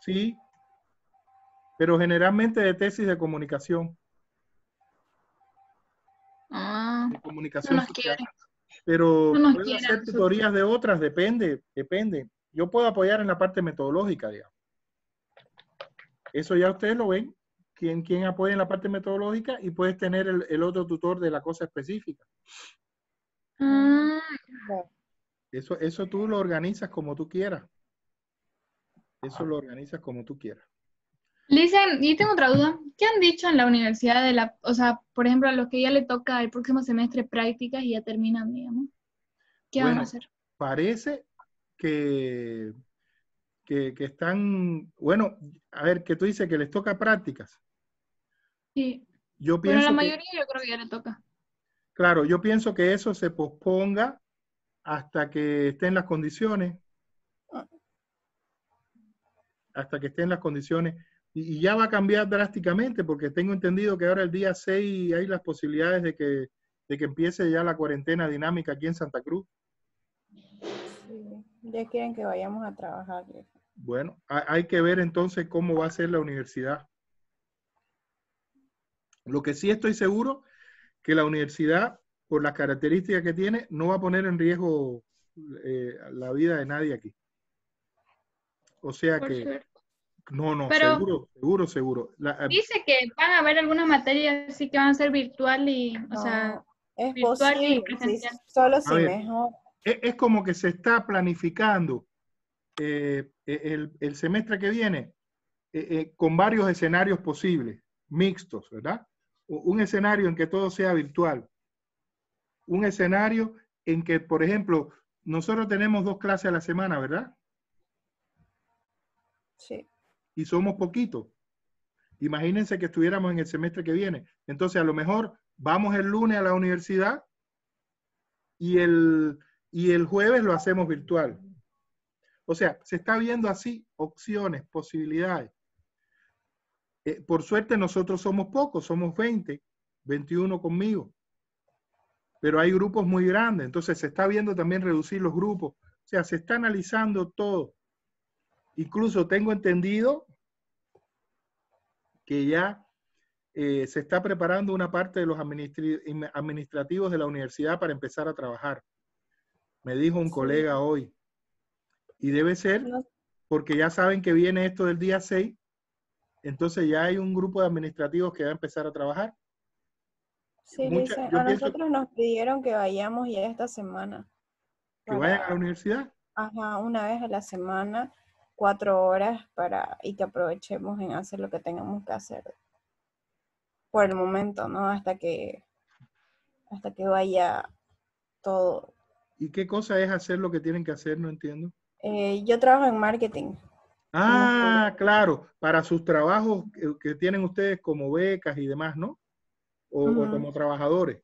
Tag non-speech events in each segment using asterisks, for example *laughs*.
sí, pero generalmente de tesis de comunicación. Ah, comunicación Pero no hacer tutorías de otras, depende, depende. Yo puedo apoyar en la parte metodológica, digamos. Eso ya ustedes lo ven, quien, apoya en la parte metodológica y puedes tener el, otro tutor de la cosa específica. Ah. Eso, eso tú lo organizas como tú quieras. Eso lo organizas como tú quieras. Dicen, y tengo otra duda, ¿qué han dicho en la universidad de la, o sea, por ejemplo, a los que ya le toca el próximo semestre prácticas y ya terminan, digamos? ¿Qué van a hacer? Parece que, que, están, bueno, a ver, que tú dices que les toca prácticas. Sí. Yo pienso la mayoría yo creo que ya le toca. Claro, yo pienso que eso se posponga hasta que estén las condiciones, hasta que estén las condiciones. Y, ya va a cambiar drásticamente, porque tengo entendido que ahora el día 6 hay las posibilidades de que, empiece ya la cuarentena dinámica aquí en Santa Cruz. Sí, ya quieren que vayamos a trabajar. Bueno, hay que ver entonces cómo va a ser la universidad. Lo que sí estoy seguro que la universidad, por las características que tiene, no va a poner en riesgo eh, la vida de nadie aquí. O sea que, no, no, seguro, seguro, seguro. Eh, dice que van a haber algunas materias sí que van a ser virtual y, o sea, es virtual posible, solo si mejor. E, es, como que se está planificando eh, e, el, semestre que viene eh, con varios escenarios posibles, mixtos, ¿verdad? Un escenario en que todo sea virtual. Un escenario en que, por ejemplo, nosotros tenemos dos clases a la semana, ¿verdad? Sí y somos poquitos. Imagínense que estuviéramos en el semestre que viene. Entonces, a lo mejor vamos el lunes a la universidad y el, y el jueves lo hacemos virtual. O sea, se está viendo así opciones, posibilidades. Eh, por suerte nosotros somos pocos, somos 20, 21 conmigo. Pero hay grupos muy grandes, entonces se está viendo también reducir los grupos. O sea, se está analizando todo. Incluso tengo entendido que ya eh, se está preparando una parte de los administrativos de la universidad para empezar a trabajar. Me dijo un colega hoy. Y debe ser porque ya saben que viene esto del día 6, entonces ya hay un grupo de administrativos que va a empezar a trabajar. Sí, a nosotros nos pidieron que vayamos ya esta semana. ¿Que vayan a la universidad? Ajá, una vez a la semana cuatro horas para, y que aprovechemos en hacer lo que tengamos que hacer por el momento, ¿no? Hasta que, hasta que vaya todo. ¿Y qué cosa es hacer lo que tienen que hacer? No entiendo. Eh, yo trabajo en marketing. Ah, claro, para sus trabajos que tienen ustedes como becas y demás, ¿no? O, como trabajadores.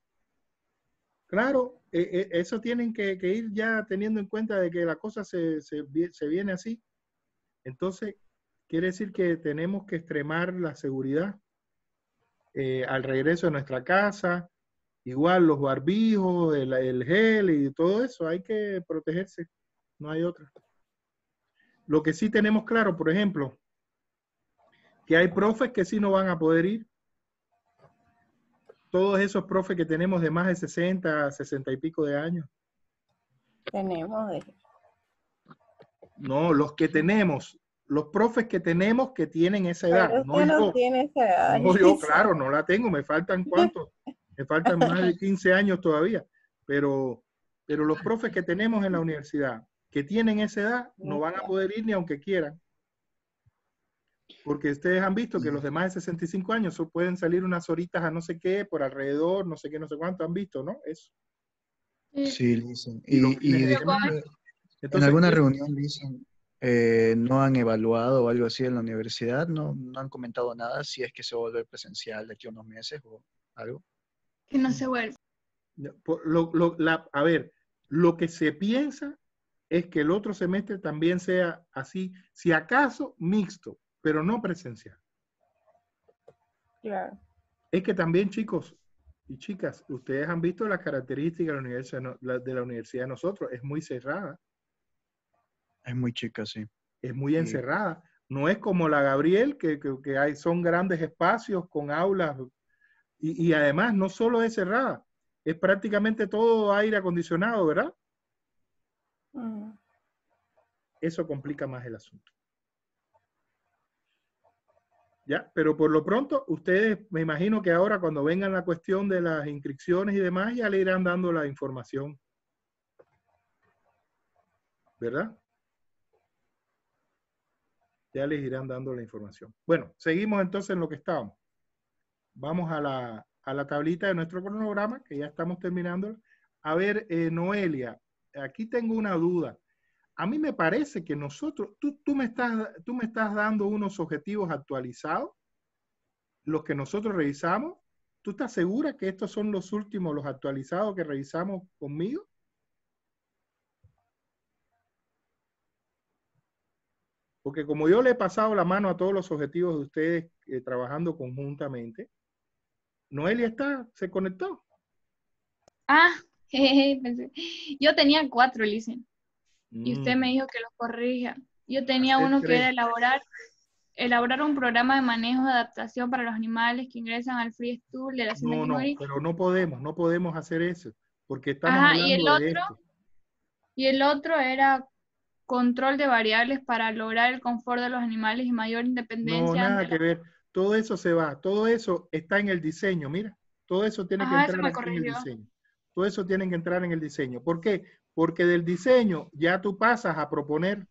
Claro, eh, eh, eso tienen que, ir ya teniendo en cuenta de que la cosa se viene así. Entonces, quiere decir que tenemos que extremar la seguridad eh, al regreso de nuestra casa, igual los barbijos, el, gel y todo eso, hay que protegerse, no hay otra. Lo que sí tenemos claro, por ejemplo, que hay profes que sí no van a poder ir. Todos esos profes que tenemos de más de 60, 60 y pico de años. Tenemos de no, los que tenemos, los profes que tenemos que tienen esa edad. no, yo, no tiene esa edad. *laughs* claro, no la tengo, me faltan cuántos, me faltan más de 15 años todavía, pero, pero los profes que tenemos en la universidad que tienen esa edad no van a poder ir ni aunque quieran. Porque ustedes han visto que los demás de 65 años pueden salir unas horitas a no sé qué, por alrededor, no sé qué, no sé cuánto, han visto, ¿no? Eso. Sí, Y, y, y, en alguna reunión dicen, eh, no han evaluado o algo así en la universidad, no, han comentado nada si es que se vuelve presencial de aquí a unos meses o algo. Que no se vuelve. a ver, lo que se piensa es que el otro semestre también sea así, si acaso mixto, pero no presencial. Claro. Es que también, chicos y chicas, ustedes han visto las características de la universidad, de, la universidad de nosotros, es muy cerrada. Es muy chica, sí. Es muy encerrada. No es como la Gabriel, que, hay, son grandes espacios con aulas. Y, además, no solo es cerrada, es prácticamente todo aire acondicionado, ¿verdad? Mm. Eso complica más el asunto. ¿Ya? Pero por lo pronto, ustedes me imagino que ahora cuando vengan la cuestión de las inscripciones y demás, ya le irán dando la información. ¿Verdad? ya les irán dando la información. Bueno, seguimos entonces en lo que estábamos. Vamos a la, tablita de nuestro cronograma, que ya estamos terminando. A ver, eh, Noelia, aquí tengo una duda. A mí me parece que nosotros, tú, me estás, tú me estás dando unos objetivos actualizados, los que nosotros revisamos. ¿Tú estás segura que estos son los últimos, los actualizados que revisamos conmigo? Porque como yo le he pasado la mano a todos los objetivos de ustedes eh, trabajando conjuntamente, Noelia está, se conectó. Ah, *laughs* pensé. yo tenía cuatro, Licen. Y usted mm. me dijo que los corrija. Yo tenía uno que era elaborar, elaborar un programa de manejo de adaptación para los animales que ingresan al free stool de la No, no, pero no podemos, no podemos hacer eso. Porque estamos Ajá, y el otro, Y el otro era control de variables para lograr el confort de los animales y mayor independencia. No, nada que ver. Todo eso se va, todo eso está en el diseño, mira. Todo eso tiene que ah, entrar en el diseño. Todo eso tiene que entrar en el diseño. ¿Por qué? Porque del diseño ya tú pasas a proponer.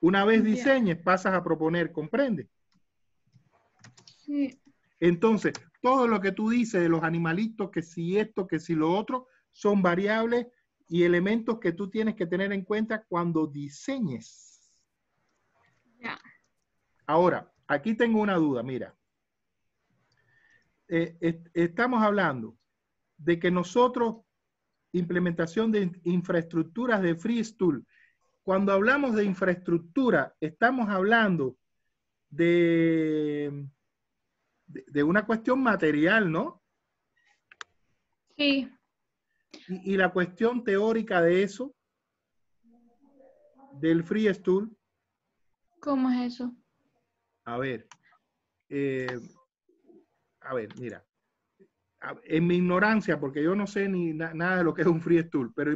Una vez diseñes, pasas a proponer, ¿comprende? Sí. Entonces, todo lo que tú dices de los animalitos, que si esto, que si lo otro, son variables y elementos que tú tienes que tener en cuenta cuando diseñes. Ahora, aquí tengo una duda, mira. Eh, estamos hablando de que nosotros, implementación de infraestructuras de FreeStool, cuando hablamos de infraestructura, estamos hablando de, de, de una cuestión material, ¿no? Sí. Y, la cuestión teórica de eso, del free stool. ¿Cómo es eso? A ver, eh, a ver, mira, en mi ignorancia, porque yo no sé ni nada de lo que es un free stool, pero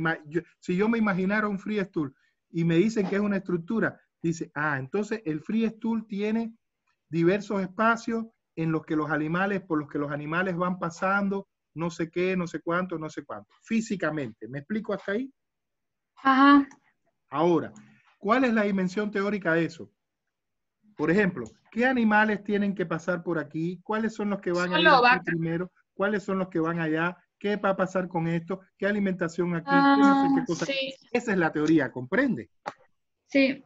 si yo me imaginara un free stool y me dicen que es una estructura, dice, ah, entonces el free stool tiene diversos espacios en los que los animales, por los que los animales van pasando no sé qué, no sé cuánto, no sé cuánto, físicamente. ¿Me explico hasta ahí? Ajá. Ahora, ¿cuál es la dimensión teórica de eso? Por ejemplo, ¿qué animales tienen que pasar por aquí? ¿Cuáles son los que van allá primero? ¿Cuáles son los que van allá? ¿Qué va a pasar con esto? ¿Qué alimentación aquí? Ah, Esa es la teoría, ¿comprende? Sí.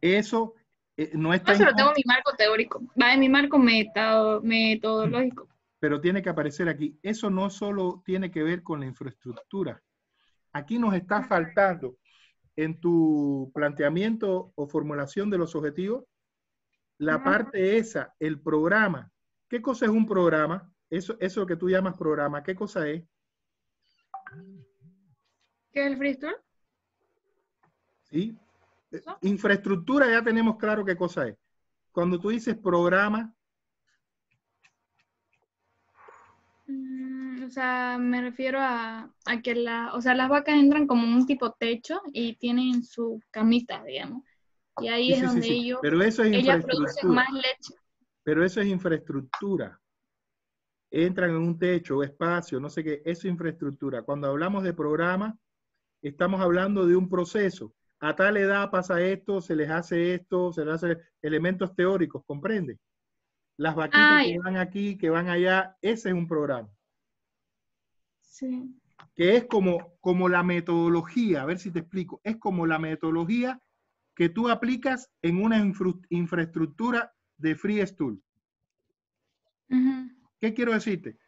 Eso eh, no está... Eso lo tengo en mi marco teórico, va en mi marco metodológico pero tiene que aparecer aquí. Eso no solo tiene que ver con la infraestructura. Aquí nos está faltando en tu planteamiento o formulación de los objetivos la parte esa, el programa. ¿Qué cosa es un programa? Eso, eso que tú llamas programa, ¿qué cosa es? ¿Qué es el freestyle? Sí. Infraestructura ya tenemos claro qué cosa es. Cuando tú dices programa, o sea, me refiero a, que o sea, las vacas entran como un tipo techo y tienen su camita, digamos. Y ahí es donde ellos, Pero eso es ellas producen más leche. Pero eso es infraestructura. Entran en un techo, o espacio, no sé qué, eso es infraestructura. Cuando hablamos de programa, estamos hablando de un proceso. A tal edad pasa esto, se les hace esto, se les hace elementos teóricos, ¿comprende? Las vaquitas que van aquí, que van allá, ese es un programa. Que es como, como la metodología, a ver si te explico, es como la metodología que tú aplicas en una infraestructura de Free Stool. ¿Qué quiero decirte?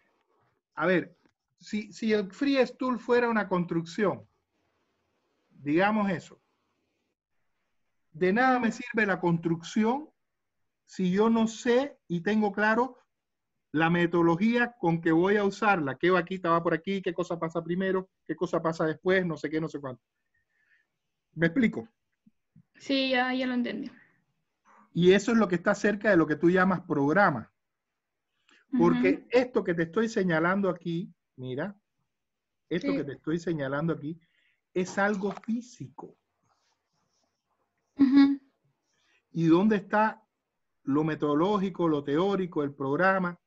A ver, si, el Free Stool fuera una construcción, digamos eso, de nada me sirve la construcción si yo no sé y tengo claro la metodología con que voy a usarla, qué va aquí? va por aquí, qué cosa pasa primero, qué cosa pasa después, no sé qué, no sé cuánto. ¿Me explico? Sí, ya, lo entendí. Y eso es lo que está cerca de lo que tú llamas programa. Porque esto que te estoy señalando aquí, mira, esto que te estoy señalando aquí es algo físico. ¿Y dónde está lo metodológico, lo teórico, el programa?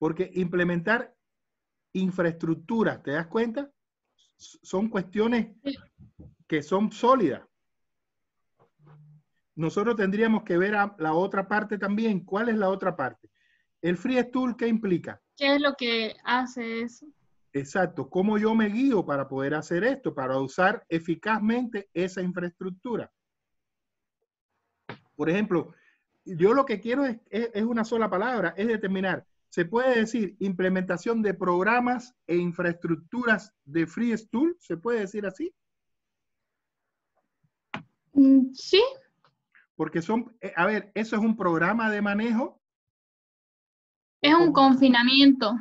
Porque implementar infraestructuras, ¿te das cuenta? Son cuestiones que son sólidas. Nosotros tendríamos que ver la otra parte también. ¿Cuál es la otra parte? El free tool, ¿qué implica? ¿Qué es lo que hace eso? Exacto. ¿Cómo yo me guío para poder hacer esto, para usar eficazmente esa infraestructura? Por ejemplo, yo lo que quiero es, es una sola palabra, es determinar se puede decir implementación de programas e infraestructuras de Free Stool, ¿se puede decir así? Mm, sí. Porque son, eh, a ver, ¿eso es un programa de manejo? Es un confinamiento.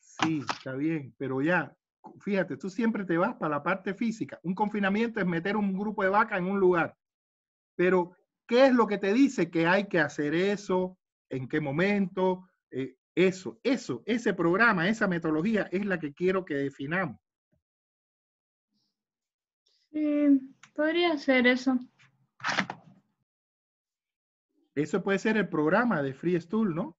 Sí, está bien, pero ya, fíjate, tú siempre te vas para la parte física. Un confinamiento es meter un grupo de vaca en un lugar. Pero, ¿qué es lo que te dice que hay que hacer eso? en qué momento, eh, eso, eso, ese programa, esa metodología es la que quiero que definamos. Sí, podría ser eso. Eso puede ser el programa de Free ¿no?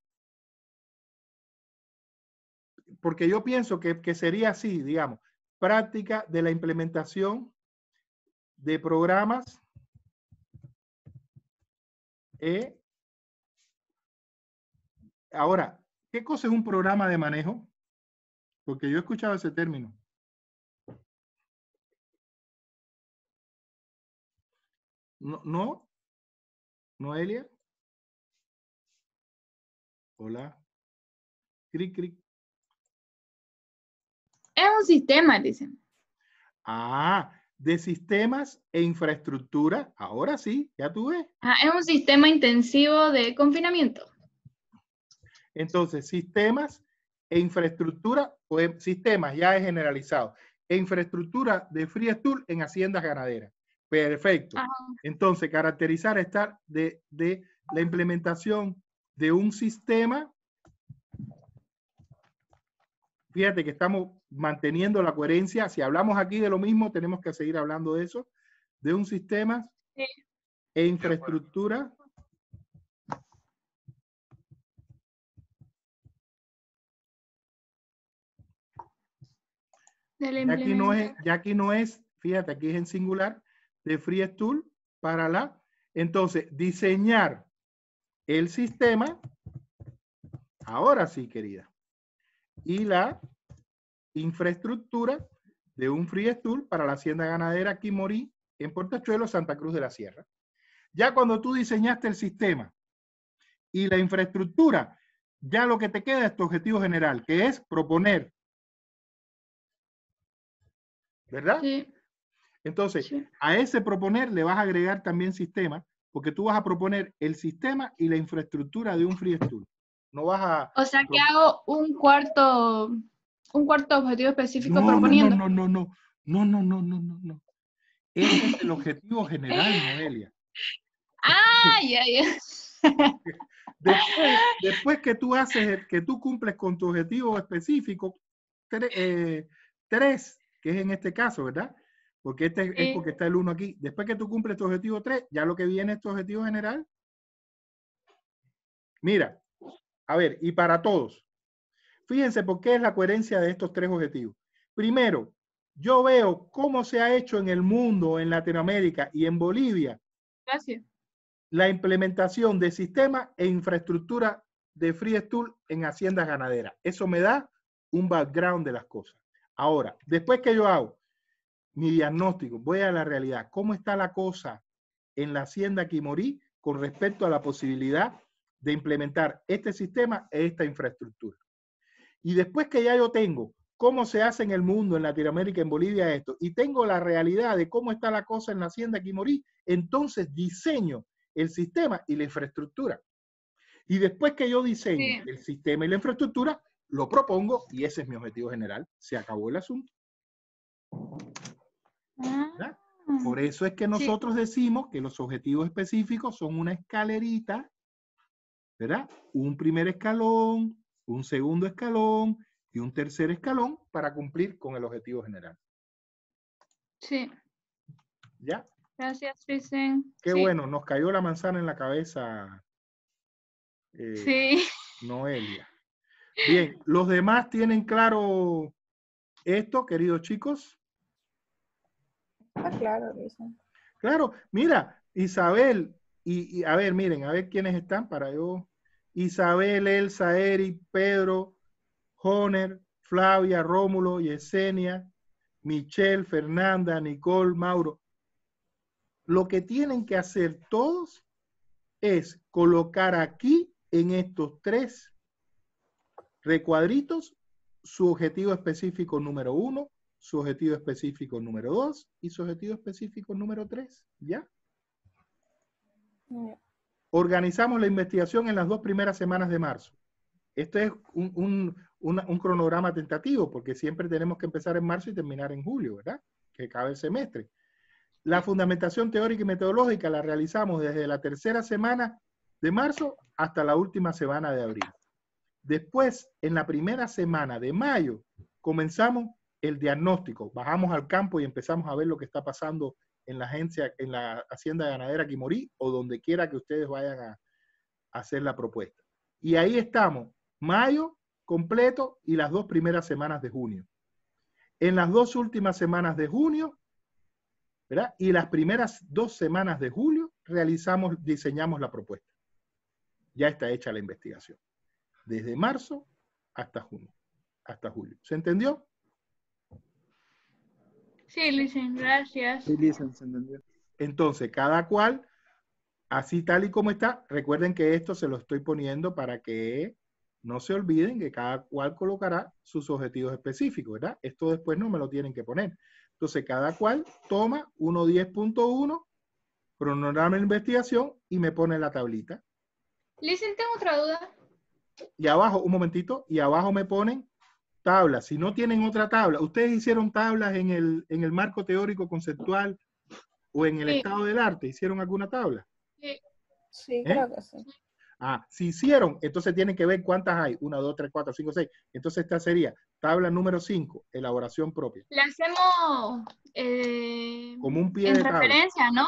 Porque yo pienso que, que sería así, digamos, práctica de la implementación de programas e Ahora, ¿qué cosa es un programa de manejo? Porque yo he escuchado ese término. No, no, Noelia. Hola. Cric, cric. Es un sistema, dicen. Ah, de sistemas e infraestructura. Ahora sí, ya tuve. Ah, es un sistema intensivo de confinamiento. Entonces, sistemas e infraestructura, em, sistemas ya es generalizado, e infraestructura de Free Tool en haciendas ganaderas. Perfecto. Entonces, caracterizar estar de, la implementación de un sistema. Fíjate que estamos manteniendo la coherencia. Si hablamos aquí de lo mismo, tenemos que seguir hablando de eso, de un sistema e infraestructura Ya aquí, no es, ya no es, fíjate, aquí es en singular, de free Stool para la. Entonces, diseñar el sistema, ahora sí, querida, y la infraestructura de un free Stool para la hacienda ganadera Morí, en Portachuelo, Santa Cruz de la Sierra. Ya cuando tú diseñaste el sistema y la infraestructura, ya lo que te queda es tu objetivo general, que es proponer ¿verdad? Sí. Entonces, a ese proponer le vas a agregar también sistema, porque tú vas a proponer el sistema y la infraestructura de un free FreeStool. No vas a... O sea, que hago un cuarto, un cuarto objetivo específico no, proponiendo. No, no, no, no, no, no, no, no, no. Ese es el objetivo general, Noelia. ¡Ay! ay, ay. Después, que tú haces, que tú cumples con tu objetivo específico, eh, tres que es en este caso, ¿verdad? Porque este porque está el 1 aquí. Después que tú cumples tu objetivo 3, ya lo que viene es tu objetivo general. Mira, a ver, y para todos. Fíjense por qué es la coherencia de estos tres objetivos. Primero, yo veo cómo se ha hecho en el mundo, en Latinoamérica y en Bolivia. Gracias. La implementación de sistemas e infraestructura de Free Stool en haciendas ganaderas. Eso me da un background de las cosas. Ahora, después que yo hago mi diagnóstico, voy a la realidad. ¿Cómo está la cosa en la hacienda Quimorí con respecto a la posibilidad de implementar este sistema e esta infraestructura? Y después que ya yo tengo cómo se hace en el mundo, en Latinoamérica, en Bolivia esto, y tengo la realidad de cómo está la cosa en la hacienda Quimorí, entonces diseño el sistema y la infraestructura. Y después que yo diseño el sistema y la infraestructura, lo propongo y ese es mi objetivo general. Se acabó el asunto. Ah. Por eso es que nosotros decimos que los objetivos específicos son una escalerita, ¿verdad? Un primer escalón, un segundo escalón y un tercer escalón para cumplir con el objetivo general. Sí. ¿Ya? Gracias, Vicen. Qué bueno, nos cayó la manzana en la cabeza. Eh, sí. Noelia. Bien, ¿los demás tienen claro esto, queridos chicos? Está ah, claro, eso. Claro, mira, Isabel, y, a ver, miren, a ver quiénes están para yo. Isabel, Elsa, Eric, Pedro, Honer, Flavia, Rómulo, Yesenia, Michelle, Fernanda, Nicole, Mauro. Lo que tienen que hacer todos es colocar aquí en estos tres Recuadritos, su objetivo específico número uno, su objetivo específico número dos y su objetivo específico número tres. ¿Ya? Organizamos la investigación en las dos primeras semanas de marzo. Esto es un, un, cronograma tentativo, porque siempre tenemos que empezar en marzo y terminar en julio, ¿verdad? Que cabe el semestre. La fundamentación teórica y metodológica la realizamos desde la tercera semana de marzo hasta la última semana de abril. Después, en la primera semana de mayo, comenzamos el diagnóstico. Bajamos al campo y empezamos a ver lo que está pasando en la agencia, en la hacienda ganadera Quimorí o donde quiera que ustedes vayan a, hacer la propuesta. Y ahí estamos, mayo completo y las dos primeras semanas de junio. En las dos últimas semanas de junio, ¿verdad? Y las primeras dos semanas de julio realizamos, diseñamos la propuesta. Ya está hecha la investigación desde marzo hasta junio, hasta julio. ¿Se entendió? Sí, Licen, gracias. Sí, se entendió. Entonces, cada cual, así tal y como está, recuerden que esto se lo estoy poniendo para que no se olviden que cada cual colocará sus objetivos específicos, ¿verdad? Esto después no me lo tienen que poner. Entonces, cada cual toma 1.10.1, cronograma de investigación y me pone la tablita. Listen, tengo otra duda y abajo, un momentito, y abajo me ponen tablas. Si no tienen otra tabla, ustedes hicieron tablas en el, en el marco teórico conceptual o en el estado del arte, ¿hicieron alguna tabla? Sí, sí ¿Eh? creo que sí. Ah, si hicieron, entonces tienen que ver cuántas hay. Una, dos, tres, cuatro, cinco, seis. Entonces esta sería tabla número cinco, elaboración propia. La hacemos eh, como un pie en de referencia, ¿no?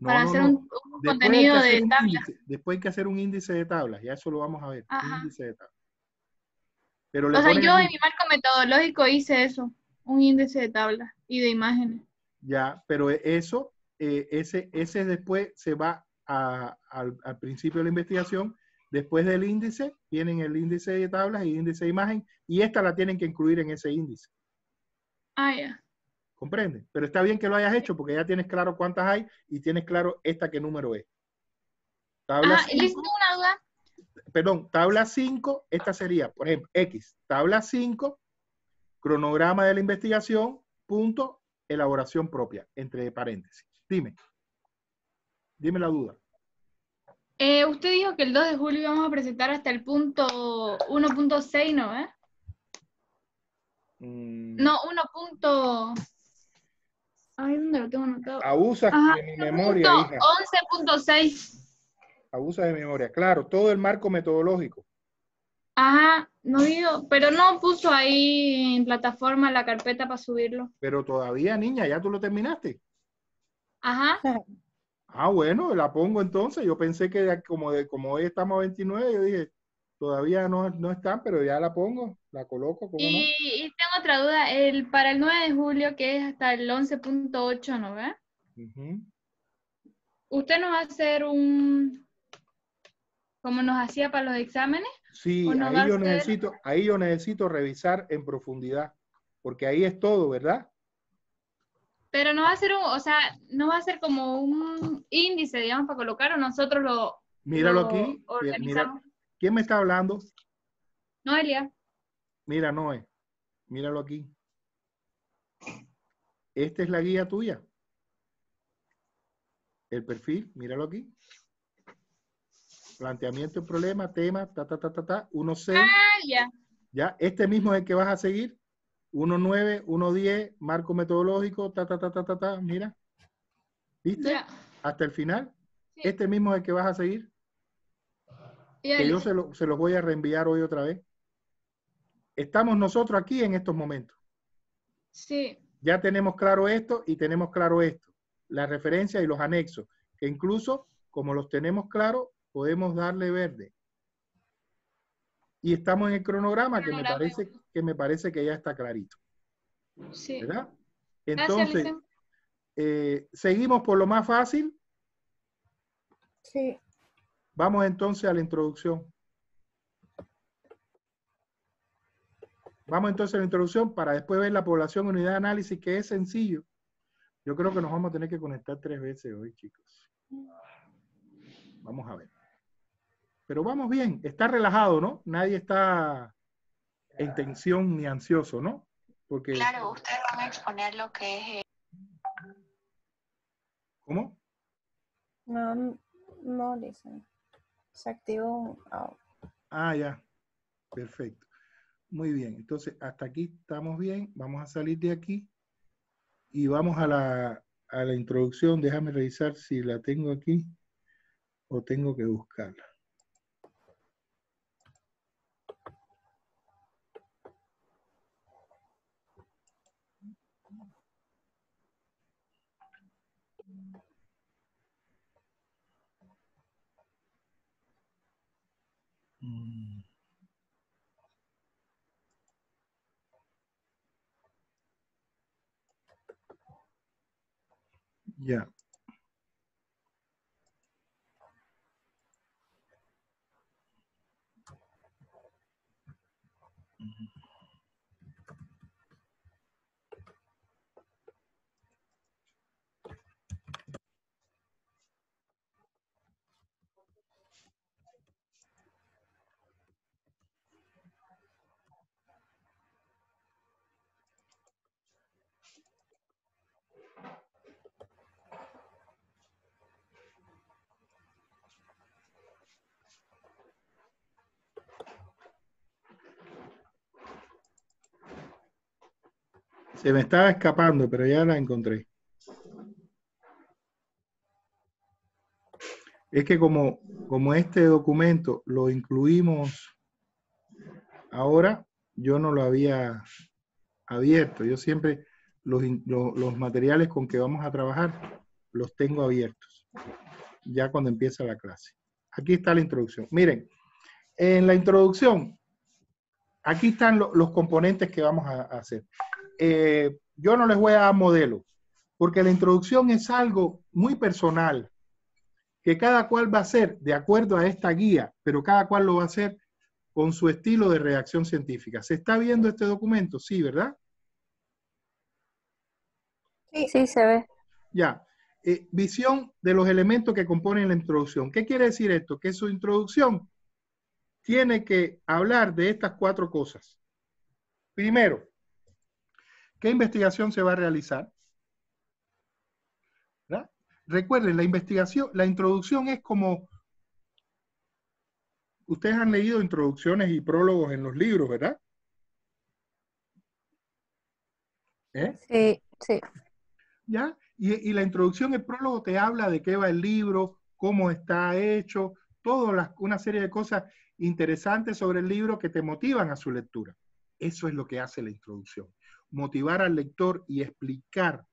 para hacer un, contenido de tablas. después hay que hacer un índice de tablas, ya eso lo vamos a ver. índice de tablas. Pero yo en mi marco metodológico hice eso, un índice de tablas y de imágenes. Ya, pero e, eso, e, ese, ese después se va al, principio de la investigación. Después del índice, tienen el índice de tablas y índice de imagen, y esta la tienen que incluir en ese índice. Ah, ya. ¿Comprende? Pero está bien que lo hayas hecho porque ya tienes claro cuántas hay y tienes claro esta qué número es. Tabla ah, una duda. Perdón, tabla 5, esta sería, por ejemplo, X, tabla 5, cronograma de la investigación, punto, elaboración propia, entre paréntesis. Dime, dime la duda. Eh, usted dijo que el 2 de julio íbamos a presentar hasta el punto 1.6, ¿no? Eh? Mm. No, 1. Ay, ¿dónde lo tengo anotado? Abusas de mi memoria. 11.6. Abusas de memoria, claro, todo el marco metodológico. Ajá, no digo, pero no puso ahí en plataforma la carpeta para subirlo. Pero todavía, niña, ya tú lo terminaste. Ajá. Ah, bueno, la pongo entonces. Yo pensé que como, de, como hoy estamos a 29, yo dije, Todavía no, están, pero ya la pongo, la coloco. y, tengo otra duda, el, para el 9 de julio, que es hasta el 11.8, ¿no ve? ¿Usted nos va a hacer un, como nos hacía para los exámenes? Sí, ahí yo, necesito, ahí yo necesito revisar en profundidad, porque ahí es todo, ¿verdad? Pero no va a ser un, o sea, no va a ser como un índice, digamos, para colocar o nosotros lo. Míralo aquí. Organizamos. ¿Quién me está hablando? Noelia. Mira, Noé, míralo aquí. Esta es la guía tuya. El perfil, míralo aquí. Planteamiento del problema, tema, ta, ta, ta, ta, ta, Ah, ya. Ya, este mismo es el que vas a seguir. 1.9, 1.10, marco metodológico, ta, ta, ta, ta, ta, ta, mira. ¿Viste? Hasta el final. Este mismo es el que vas a seguir que yo se, lo, se los voy a reenviar hoy otra vez. Estamos nosotros aquí en estos momentos. Sí. Ya tenemos claro esto y tenemos claro esto, La referencia y los anexos, que incluso como los tenemos claro, podemos darle verde. Y estamos en el cronograma, que me parece que me parece que ya está clarito. Sí. ¿Verdad? Entonces, eh, seguimos por lo más fácil. Sí. Vamos entonces a la introducción. Vamos entonces a la introducción para después ver la población unidad de análisis, que es sencillo. Yo creo que nos vamos a tener que conectar tres veces hoy, chicos. Vamos a ver. Pero vamos bien, está relajado, ¿no? Nadie está en tensión ni ansioso, ¿no? Porque... Claro, ustedes van a exponer lo que es... ¿Cómo? No, no, dicen. Se activó ah, ah, ya. Perfecto. Muy bien. Entonces, hasta aquí estamos bien. Vamos a salir de aquí y vamos a la, a la introducción. Déjame revisar si la tengo aquí o tengo que buscarla. Mm. Yeah. Mm -hmm. Se me estaba escapando, pero ya la encontré. Es que como, como este documento lo incluimos ahora, yo no lo había abierto. Yo siempre los, materiales con que vamos a trabajar los tengo abiertos, ya cuando empieza la clase. Aquí está la introducción. Miren, en la introducción, aquí están los componentes que vamos a hacer. Eh, yo no les voy a dar modelos, porque la introducción es algo muy personal, que cada cual va a hacer de acuerdo a esta guía, pero cada cual lo va a hacer con su estilo de redacción científica. ¿Se está viendo este documento? Sí, ¿verdad? Sí, sí, se ve. Ya. Eh, visión de los elementos que componen la introducción. ¿Qué quiere decir esto? Que su introducción tiene que hablar de estas cuatro cosas. Primero, ¿Qué investigación se va a realizar? Recuerden, la investigación, la introducción es como... Ustedes han leído introducciones y prólogos en los libros, ¿verdad? ¿Eh? Sí, sí. ¿Ya? Y, y, la introducción, el prólogo te habla de qué va el libro, cómo está hecho, todas una serie de cosas interesantes sobre el libro que te motivan a su lectura. Eso es lo que hace la introducción motivar al lector y explicar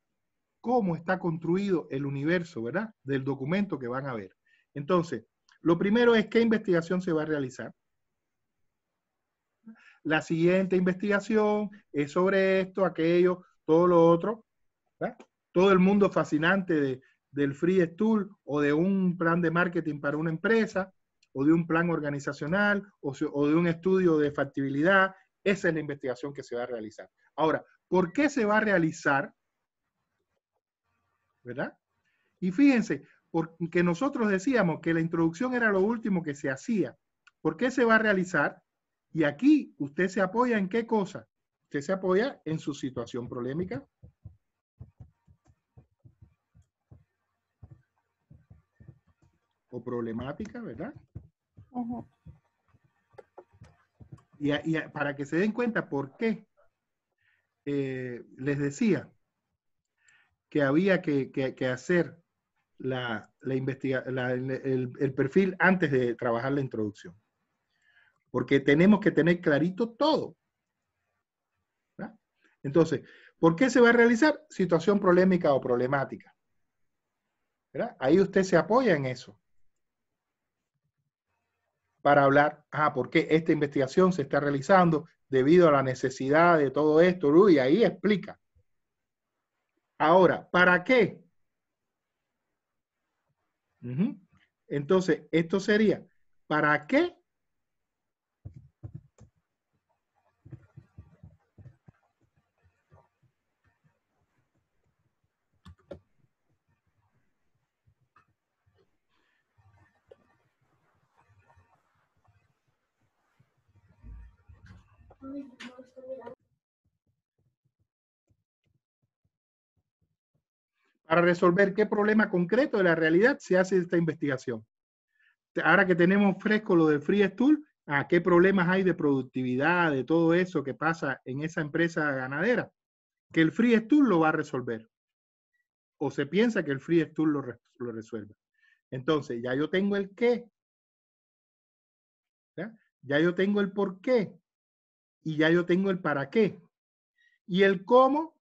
cómo está construido el universo, ¿verdad? Del documento que van a ver. Entonces, lo primero es qué investigación se va a realizar. La siguiente investigación es sobre esto, aquello, todo lo otro. Todo el mundo fascinante del free stool o de un plan de marketing para una empresa o de un plan organizacional o, o de un estudio de factibilidad. Esa es la investigación que se va a realizar. Ahora, ¿por qué se va a realizar? ¿Verdad? Y fíjense, porque nosotros decíamos que la introducción era lo último que se hacía. ¿Por qué se va a realizar? Y aquí usted se apoya en qué cosa? Usted se apoya en su situación polémica. O problemática, ¿verdad? y, para que se den cuenta por qué eh, les decía que había que, hacer la, el, perfil antes de trabajar la introducción. Porque tenemos que tener clarito todo. Entonces, ¿por qué se va a realizar? Situación problemática o problemática. Ahí usted se apoya en eso. Para hablar, ah, ¿por qué esta investigación se está realizando? debido a la necesidad de todo esto, y ahí explica. Ahora, ¿para qué? Entonces, esto sería, ¿para qué para resolver qué problema concreto de la realidad se hace esta investigación. Ahora que tenemos fresco lo del Free Stool, ¿a qué problemas hay de productividad, de todo eso que pasa en esa empresa ganadera? Que el Free Stool lo va a resolver. O se piensa que el Free Stool lo, resuelve. Entonces, ya yo tengo el qué. ¿ya? ya yo tengo el por qué. Y ya yo tengo el para qué. Y el cómo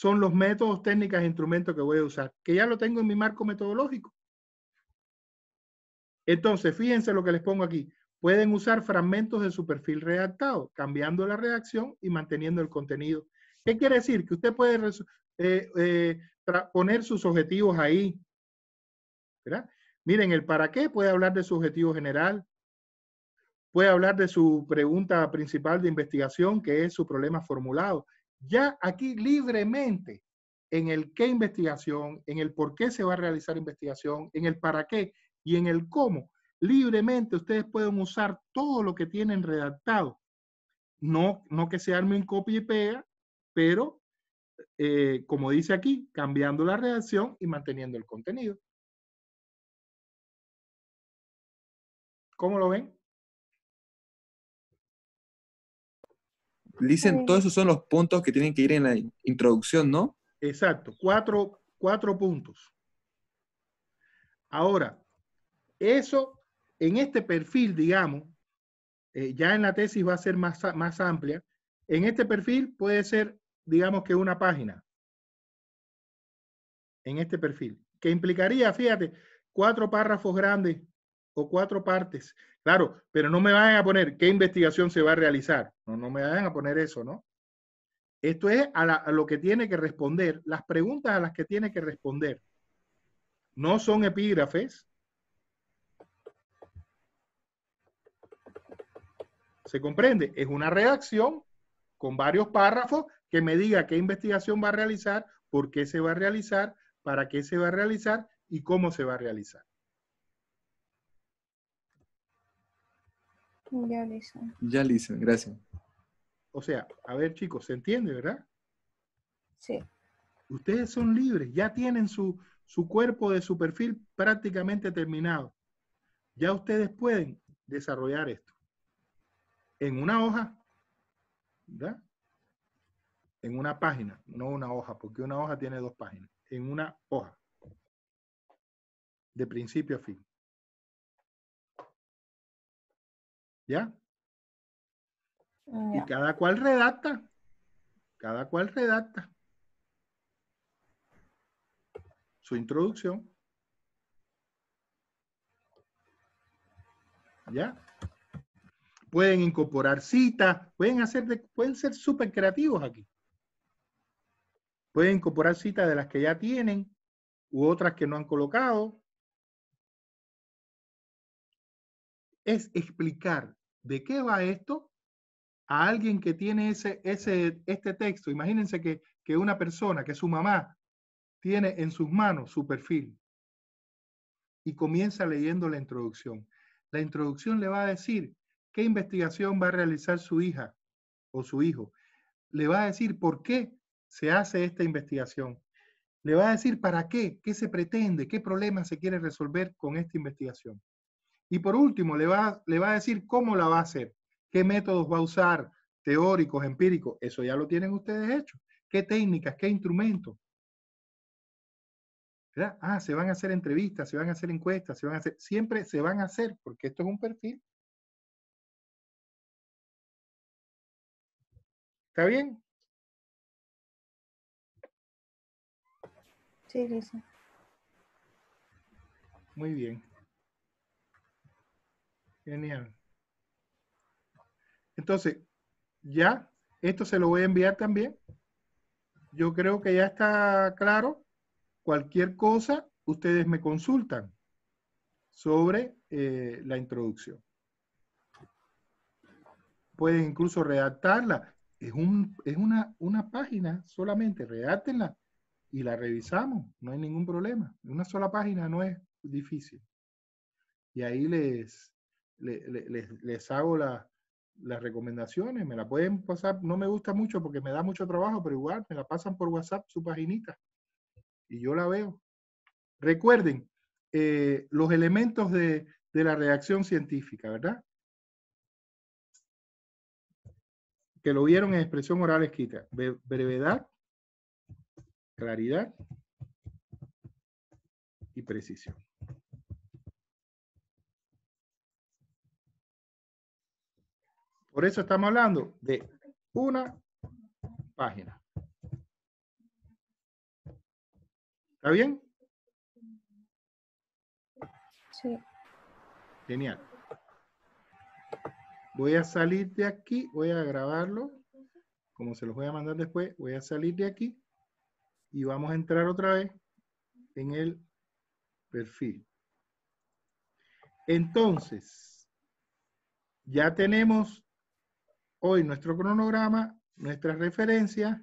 son los métodos, técnicas e instrumentos que voy a usar, que ya lo tengo en mi marco metodológico. Entonces, fíjense lo que les pongo aquí. Pueden usar fragmentos de su perfil redactado, cambiando la redacción y manteniendo el contenido. ¿Qué quiere decir? Que usted puede eh, eh, poner sus objetivos ahí. Miren, el para qué puede hablar de su objetivo general, puede hablar de su pregunta principal de investigación, que es su problema formulado ya aquí libremente en el qué investigación, en el por qué se va a realizar investigación, en el para qué y en el cómo. Libremente ustedes pueden usar todo lo que tienen redactado. No, no que se arme un copia y pega, pero eh, como dice aquí, cambiando la redacción y manteniendo el contenido. ¿Cómo lo ven? Dicen, todos esos son los puntos que tienen que ir en la introducción, ¿no? Exacto, cuatro, puntos. Ahora, eso en este perfil, digamos, eh, ya en la tesis va a ser más, más amplia. En este perfil puede ser, digamos que una página. En este perfil. Que implicaría, fíjate, cuatro párrafos grandes o cuatro partes Claro, pero no me vayan a poner qué investigación se va a realizar. No, no me vayan a poner eso, ¿no? Esto es a, a, lo que tiene que responder, las preguntas a las que tiene que responder. No son epígrafes. ¿Se comprende? Es una redacción con varios párrafos que me diga qué investigación va a realizar, por qué se va a realizar, para qué se va a realizar y cómo se va a realizar. Ya, listo. Ya, listo, gracias. O sea, a ver, chicos, ¿se entiende, verdad? Sí. Ustedes son libres, ya tienen su, su cuerpo de su perfil prácticamente terminado. Ya ustedes pueden desarrollar esto en una hoja, ¿verdad? En una página, no una hoja, porque una hoja tiene dos páginas, en una hoja, de principio a fin. ¿Ya? Y cada cual redacta. Cada cual redacta. Su introducción. ¿Ya? Pueden incorporar citas, pueden hacer de, pueden ser súper creativos aquí. Pueden incorporar citas de las que ya tienen u otras que no han colocado. Es explicar ¿De qué va esto? A alguien que tiene ese, ese, este texto, imagínense que, que una persona, que su mamá, tiene en sus manos su perfil y comienza leyendo la introducción. La introducción le va a decir qué investigación va a realizar su hija o su hijo. Le va a decir por qué se hace esta investigación. Le va a decir para qué, qué se pretende, qué problema se quiere resolver con esta investigación. Y por último, le va, le va a decir cómo la va a hacer, qué métodos va a usar, teóricos, empíricos, eso ya lo tienen ustedes hecho. ¿Qué técnicas, qué instrumentos? Ah, se van a hacer entrevistas, se van a hacer encuestas, se van a hacer, siempre se van a hacer, porque esto es un perfil. ¿Está bien? Sí, Lisa. Muy bien. Genial. Entonces, ya, esto se lo voy a enviar también. Yo creo que ya está claro. Cualquier cosa, ustedes me consultan sobre eh, la introducción. Pueden incluso redactarla. Es, es una, una página solamente, redáctenla y la revisamos, no hay ningún problema. Una sola página no es difícil. Y ahí les, les, hago las recomendaciones, me la pueden pasar, no me gusta mucho porque me da mucho trabajo, pero igual me la pasan por WhatsApp su paginita y yo la veo. Recuerden eh, los elementos de, de la reacción científica, ¿verdad? que lo vieron en expresión oral escrita. Brevedad, claridad y precisión. Por eso estamos hablando de una página. ¿Está bien? Sí. Genial. Voy a salir de aquí, voy a grabarlo. Como se los voy a mandar después, voy a salir de aquí y vamos a entrar otra vez en el perfil. Entonces, ya tenemos hoy nuestro cronograma, nuestras referencias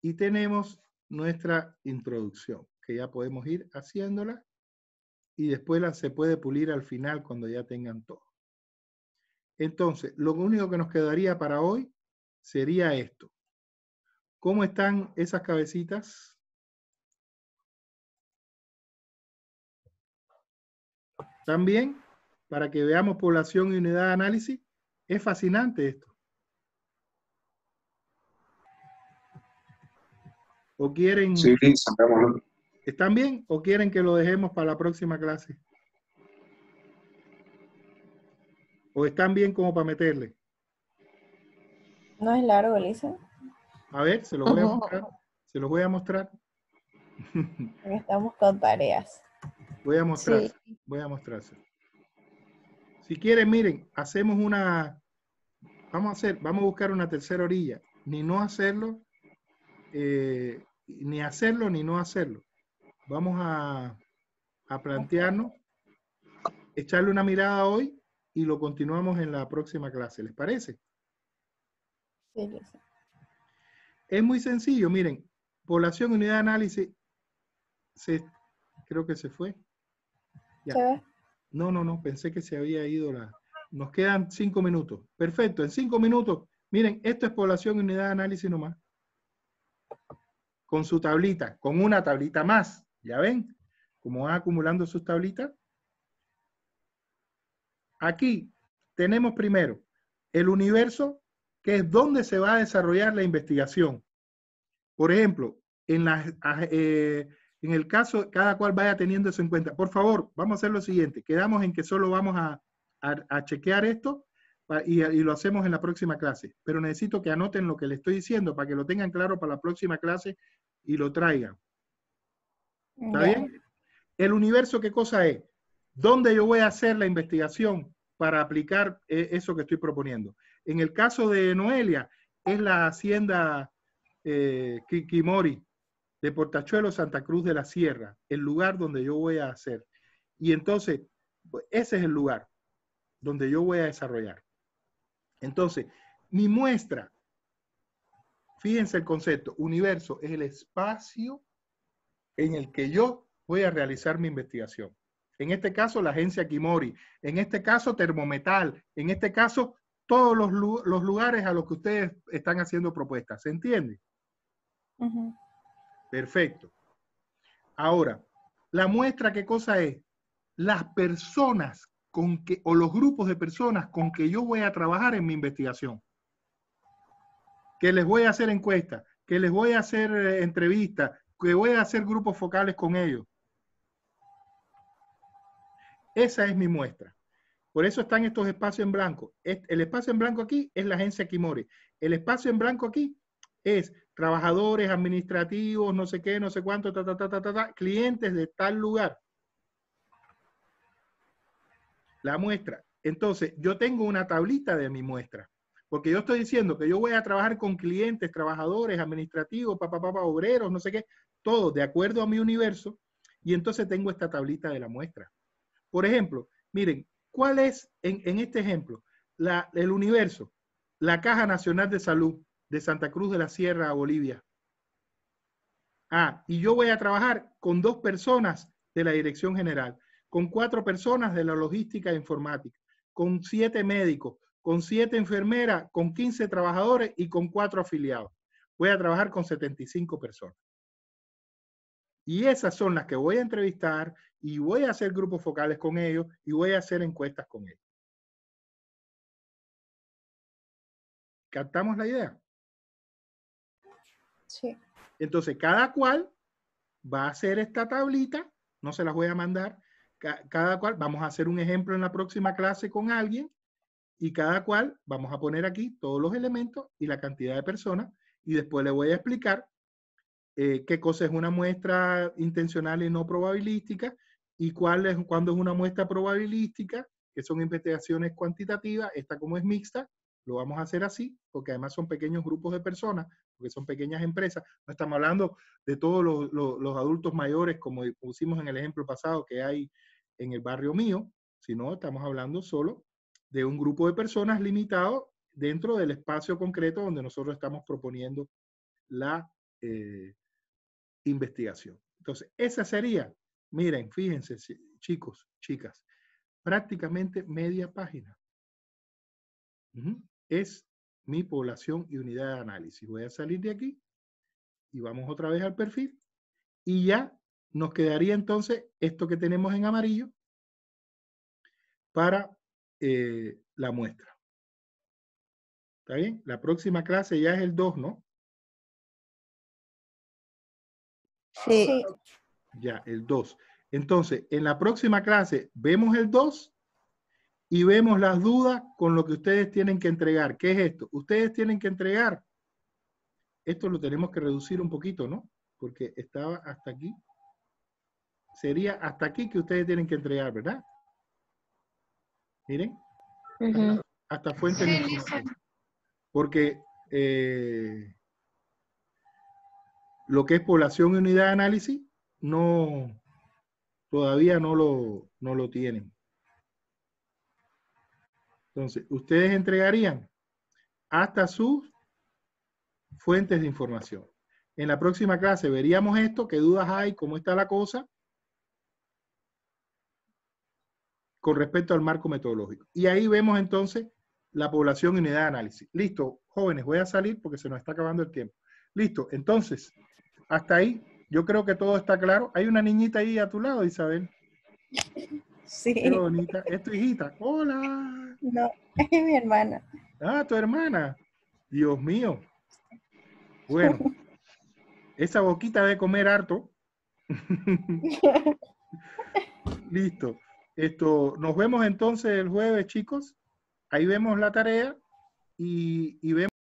y tenemos nuestra introducción, que ya podemos ir haciéndola y después la, se puede pulir al final cuando ya tengan todo. Entonces, lo único que nos quedaría para hoy sería esto. ¿Cómo están esas cabecitas? También, Para que veamos población y unidad de análisis. Es fascinante esto. quieren... ¿Están bien o quieren que lo dejemos para la próxima clase? ¿O están bien como para meterle? No es largo, Lisa. A ver, se los voy a *laughs* mostrar. Se los voy a mostrar. *laughs* Estamos con tareas. Voy a mostrar, voy a mostrarse. Si quieren, miren, hacemos una, vamos a hacer, vamos a buscar una tercera orilla. Ni no hacerlo, eh, ni hacerlo ni no hacerlo. Vamos a, plantearnos, echarle una mirada hoy y lo continuamos en la próxima clase. ¿Les parece? Sí, Es muy sencillo, miren, población, unidad de análisis, creo que se fue. Ya. No, no, no, pensé que se había ido la... Nos quedan cinco minutos. Perfecto, en cinco minutos. Miren, esto es población, unidad de análisis nomás con su tablita, con una tablita más. ¿Ya ven? Como va acumulando sus tablitas. Aquí tenemos primero el universo, que es donde se va a desarrollar la investigación. Por ejemplo, en, la, eh, en el caso, cada cual vaya teniendo eso en cuenta. Por favor, vamos a hacer lo siguiente. Quedamos en que solo vamos a, chequear esto y, lo hacemos en la próxima clase. Pero necesito que anoten lo que les estoy diciendo para que lo tengan claro para la próxima clase y lo traigan. ¿Está bien? El universo, ¿qué cosa es? ¿Dónde yo voy a hacer la investigación para aplicar eh, eso que estoy proponiendo? En el caso de Noelia, es la hacienda eh, Kikimori de Portachuelo, Santa Cruz de la Sierra, el lugar donde yo voy a hacer. Y entonces, ese es el lugar donde yo voy a desarrollar. Entonces, mi muestra Fíjense el concepto, universo es el espacio en el que yo voy a realizar mi investigación. En este caso, la agencia Kimori, en este caso, Termometal, en este caso, todos los, lugares a los que ustedes están haciendo propuestas. ¿Se entiende? Perfecto. Ahora, la muestra, ¿qué cosa es? Las personas con que, o los grupos de personas con que yo voy a trabajar en mi investigación que les voy a hacer encuestas, que les voy a hacer eh, entrevistas, que voy a hacer grupos focales con ellos. Esa es mi muestra. Por eso están estos espacios en blanco. El espacio en blanco aquí es la agencia Kimori. El espacio en blanco aquí es trabajadores administrativos, no sé qué, no sé cuánto, ta, ta, ta, ta, clientes de tal lugar. La muestra. Entonces, yo tengo una tablita de mi muestra. Porque yo estoy diciendo que yo voy a trabajar con clientes, trabajadores, administrativos, papá, papá, obreros, no sé qué, todo de acuerdo a mi universo. Y entonces tengo esta tablita de la muestra. Por ejemplo, miren, ¿cuál es en, este ejemplo? el universo, la Caja Nacional de Salud de Santa Cruz de la Sierra Bolivia. Ah, y yo voy a trabajar con dos personas de la Dirección General, con cuatro personas de la Logística e Informática, con siete médicos, con siete enfermeras, con 15 trabajadores y con cuatro afiliados. Voy a trabajar con 75 personas. Y esas son las que voy a entrevistar y voy a hacer grupos focales con ellos y voy a hacer encuestas con ellos. ¿Captamos la idea? Sí. Entonces, cada cual va a hacer esta tablita, no se las voy a mandar, cada cual, vamos a hacer un ejemplo en la próxima clase con alguien y cada cual vamos a poner aquí todos los elementos y la cantidad de personas y después le voy a explicar eh, qué cosa es una muestra intencional y no probabilística y cuál es, cuándo es una muestra probabilística, que son investigaciones cuantitativas, esta como es mixta, lo vamos a hacer así, porque además son pequeños grupos de personas, porque son pequeñas empresas. No estamos hablando de todos los, adultos mayores, como pusimos en el ejemplo pasado que hay en el barrio mío, sino estamos hablando solo de un grupo de personas limitado dentro del espacio concreto donde nosotros estamos proponiendo la eh, investigación. Entonces, esa sería, miren, fíjense, chicos, chicas, prácticamente media página. Es mi población y unidad de análisis. Voy a salir de aquí y vamos otra vez al perfil y ya nos quedaría entonces esto que tenemos en amarillo para eh, la muestra. ¿Está bien? La próxima clase ya es el 2, ¿no? Sí. Ah, ya, el 2. Entonces, en la próxima clase vemos el 2 y vemos las dudas con lo que ustedes tienen que entregar. ¿Qué es esto? Ustedes tienen que entregar. Esto lo tenemos que reducir un poquito, ¿no? Porque estaba hasta aquí. Sería hasta aquí que ustedes tienen que entregar, ¿verdad? Miren, hasta, fuentes de información. porque eh, lo que es población y unidad de análisis, no, todavía no lo tienen. Entonces, ustedes entregarían hasta sus fuentes de información. En la próxima clase veríamos esto, qué dudas hay, cómo está la cosa, con respecto al marco metodológico. Y ahí vemos entonces la población y unidad de análisis. Listo, jóvenes, voy a salir porque se nos está acabando el tiempo. Listo, entonces, hasta ahí, yo creo que todo está claro. Hay una niñita ahí a tu lado, Isabel. Sí. Qué bonita. Es tu hijita. Hola. No, es mi hermana. Ah, tu hermana. Dios mío. Bueno, esa boquita de comer harto. *laughs* Listo. Esto, nos vemos entonces el jueves, chicos. Ahí vemos la tarea y, y vemos.